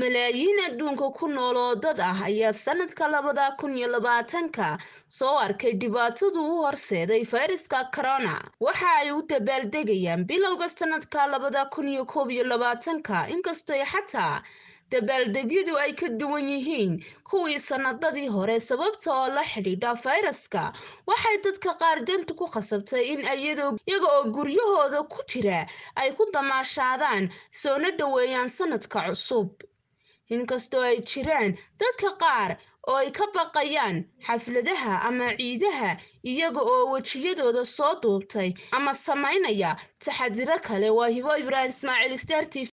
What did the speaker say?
malaayiin adduunka ku nool oo dad ah ayaa sannadka labada kun iyo labaatanka soo arkay dhibaatadu u horseeday fayraska corona waxa ay u dabaaldegayaan bilowga sannadka labada kun iyo koob iyo labaatanka inkastoy xataa dabaaldegyadu ay ka duwan yihiin kuwii sanadadii hore sababta oo la xidhiidha fayraska waxay dadka qaar dantu ku khasabtay in iyaga oo guryahooda ku jira ay ku damaashaadaan soona dhoweeyaan sanadka cusub inkastoo ay jiraan dadka qaar oo ay ka baqayaan xafladaha ama ciidaha iyaga oo wejiyadooda soo duubtay ama samaynaya taxadiro kale waa hibo ibraahim ismaaciil star t